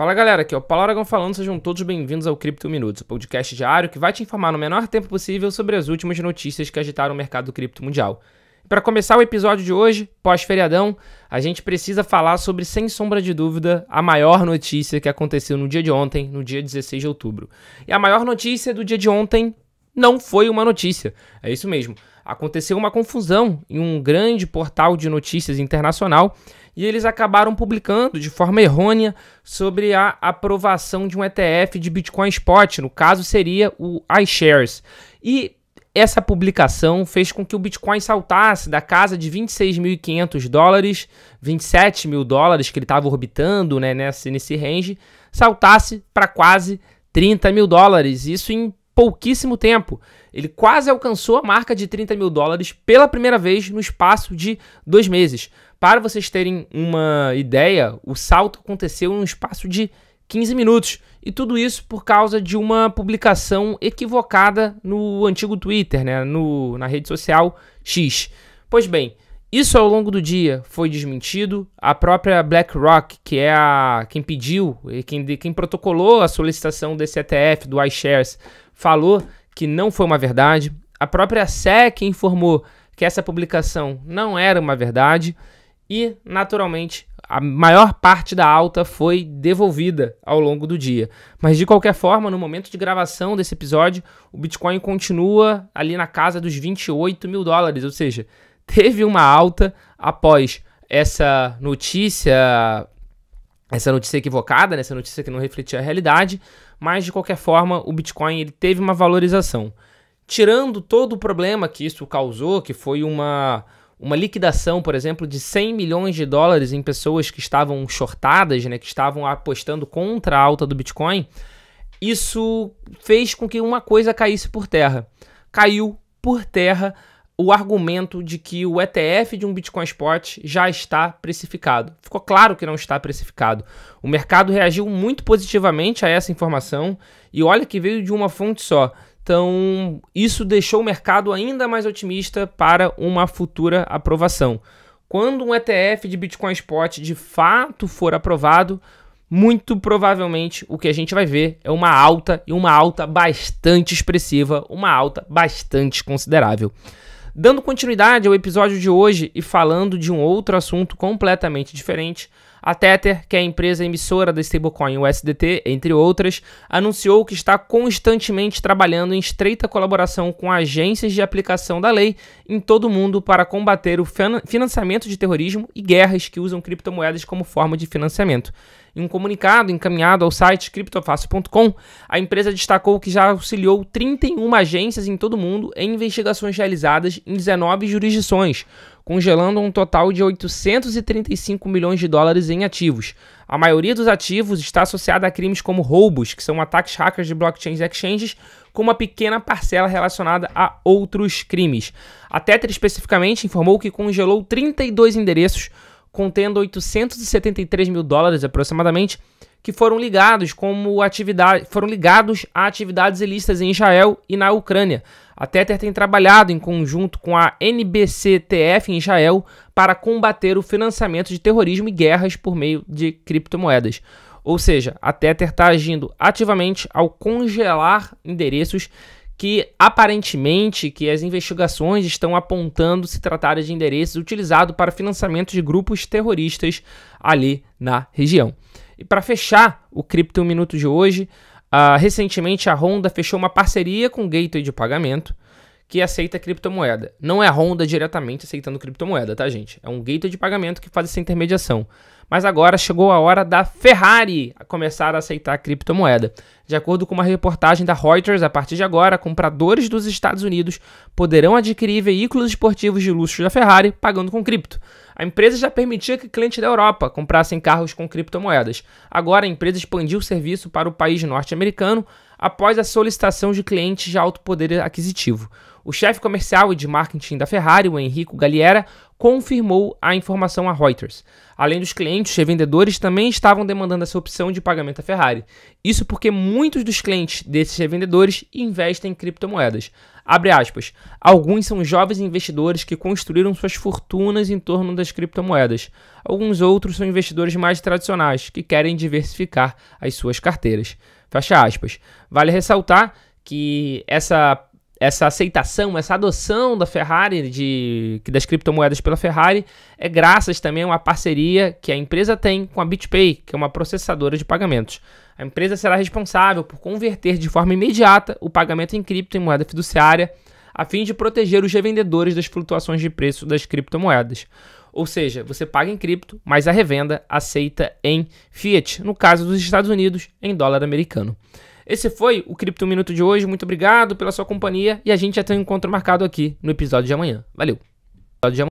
Fala galera, aqui é o Paulo Aragão falando, sejam todos bem-vindos ao Cripto Minutos, o podcast diário que vai te informar no menor tempo possível sobre as últimas notícias que agitaram o mercado do cripto mundial. Para começar o episódio de hoje, pós-feriadão, a gente precisa falar sobre, sem sombra de dúvida, a maior notícia que aconteceu no dia de ontem, no dia 16 de outubro. E a maior notícia do dia de ontem não foi uma notícia. É isso mesmo. Aconteceu uma confusão em um grande portal de notícias internacional e eles acabaram publicando de forma errônea sobre a aprovação de um ETF de Bitcoin Spot, no caso seria o iShares. E essa publicação fez com que o Bitcoin saltasse da casa de 26.500 dólares, 27 mil dólares que ele estava orbitando né, nesse, nesse range, saltasse para quase 30 mil dólares, isso em pouquíssimo tempo. Ele quase alcançou a marca de 30 mil dólares pela primeira vez no espaço de dois meses. Para vocês terem uma ideia, o salto aconteceu em um espaço de 15 minutos. E tudo isso por causa de uma publicação equivocada no antigo Twitter, né? no, na rede social X. Pois bem, isso ao longo do dia foi desmentido. A própria BlackRock, que é a quem pediu e quem, quem protocolou a solicitação desse ETF do iShares, falou que não foi uma verdade. A própria SEC informou que essa publicação não era uma verdade e, naturalmente, a maior parte da alta foi devolvida ao longo do dia. Mas de qualquer forma, no momento de gravação desse episódio, o Bitcoin continua ali na casa dos 28 mil dólares, ou seja, teve uma alta após essa notícia, essa notícia equivocada, né? essa notícia que não refletia a realidade, mas de qualquer forma o Bitcoin ele teve uma valorização. Tirando todo o problema que isso causou, que foi uma, uma liquidação, por exemplo, de 100 milhões de dólares em pessoas que estavam shortadas, né, que estavam apostando contra a alta do Bitcoin, isso fez com que uma coisa caísse por terra. Caiu por terra o argumento de que o ETF de um Bitcoin Spot já está precificado. Ficou claro que não está precificado. O mercado reagiu muito positivamente a essa informação e olha que veio de uma fonte só. Então, isso deixou o mercado ainda mais otimista para uma futura aprovação. Quando um ETF de Bitcoin Spot de fato for aprovado, muito provavelmente o que a gente vai ver é uma alta e uma alta bastante expressiva, uma alta bastante considerável. Dando continuidade ao episódio de hoje e falando de um outro assunto completamente diferente, a Tether, que é a empresa emissora da stablecoin USDT, entre outras, anunciou que está constantemente trabalhando em estreita colaboração com agências de aplicação da lei em todo o mundo para combater o financiamento de terrorismo e guerras que usam criptomoedas como forma de financiamento. Em um comunicado encaminhado ao site criptofácil.com, a empresa destacou que já auxiliou 31 agências em todo o mundo em investigações realizadas em 19 jurisdições, congelando um total de 835 milhões de dólares em ativos. A maioria dos ativos está associada a crimes como roubos, que são ataques hackers de blockchains e exchanges, com uma pequena parcela relacionada a outros crimes. A Tether especificamente informou que congelou 32 endereços contendo 873 mil dólares aproximadamente, que foram ligados como atividade, foram ligados a atividades ilícitas em Israel e na Ucrânia. A Tether tem trabalhado em conjunto com a NBCTF em Israel para combater o financiamento de terrorismo e guerras por meio de criptomoedas. Ou seja, a Tether está agindo ativamente ao congelar endereços que aparentemente que as investigações estão apontando se tratar de endereços utilizados para financiamento de grupos terroristas ali na região. E para fechar o Cripto Minuto de hoje, uh, recentemente a Honda fechou uma parceria com o Gateway de pagamento que aceita criptomoeda. Não é a Honda diretamente aceitando criptomoeda, tá, gente? É um gateway de pagamento que faz essa intermediação. Mas agora chegou a hora da Ferrari começar a aceitar a criptomoeda. De acordo com uma reportagem da Reuters, a partir de agora, compradores dos Estados Unidos poderão adquirir veículos esportivos de luxo da Ferrari pagando com cripto. A empresa já permitia que clientes da Europa comprassem carros com criptomoedas. Agora, a empresa expandiu o serviço para o país norte-americano após a solicitação de clientes de alto poder aquisitivo. O chefe comercial e de marketing da Ferrari, o Enrico Galliera, confirmou a informação a Reuters. Além dos clientes, revendedores também estavam demandando essa opção de pagamento à Ferrari. Isso porque muitos dos clientes desses revendedores investem em criptomoedas. Abre aspas. Alguns são jovens investidores que construíram suas fortunas em torno das criptomoedas. Alguns outros são investidores mais tradicionais que querem diversificar as suas carteiras. Fecha aspas. Vale ressaltar que essa essa aceitação, essa adoção da Ferrari, de, das criptomoedas pela Ferrari, é graças também a uma parceria que a empresa tem com a BitPay, que é uma processadora de pagamentos. A empresa será responsável por converter de forma imediata o pagamento em cripto em moeda fiduciária, a fim de proteger os revendedores das flutuações de preço das criptomoedas. Ou seja, você paga em cripto, mas a revenda aceita em fiat, no caso dos Estados Unidos, em dólar americano. Esse foi o Cripto Minuto de hoje. Muito obrigado pela sua companhia e a gente já tem um encontro marcado aqui no episódio de amanhã. Valeu. Episódio de amanhã.